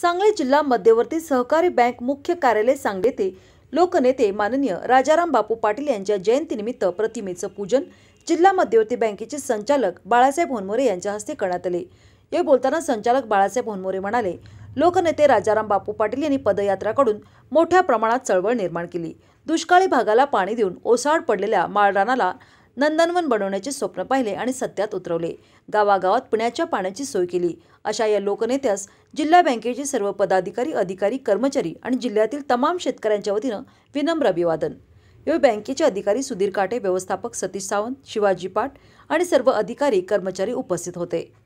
सांगली जिल्हा मध्यवर्ती सहकारी बँक मुख्य कार्यालय येथे लोकनेते माननीय राजाराम बापू पाटील यांच्या जयंतीनिमित्त प्रतिमेचं पूजन जिल्हा मध्यवर्ती बँकेचे संचालक बाळासाहेब होनमोरे यांच्या हस्ते करण्यात आले हे बोलताना संचालक बाळासाहेब होनमोरे म्हणाले लोकनेते राजाराम बापू पाटील यांनी पदयात्राकडून मोठ्या प्रमाणात चळवळ निर्माण केली दुष्काळी भागाला पाणी देऊन ओसाड पडलेल्या माळरानाला नंदनवन बनवण्याचे स्वप्न पाहिले आणि सत्यात उतरवले गावागावात पिण्याच्या पाण्याची सोय केली अशा या लोकनेत्यास जिल्हा बँकेचे सर्व पदाधिकारी अधिकारी कर्मचारी आणि जिल्ह्यातील तमाम शेतकऱ्यांच्या वतीनं विनम्र अभिवादन हे बँकेचे अधिकारी सुधीर काटे व्यवस्थापक सतीश सावंत शिवाजी पाट आणि सर्व अधिकारी कर्मचारी उपस्थित होते